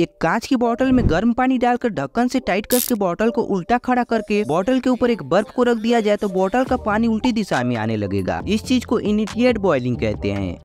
एक कांच की बॉटल में गर्म पानी डालकर ढक्कन से टाइट करके बोतल बॉटल को उल्टा खड़ा करके बॉटल के ऊपर एक बर्फ को रख दिया जाए तो बॉटल का पानी उल्टी दिशा में आने लगेगा इस चीज को इनिटिएट बॉइलिंग कहते हैं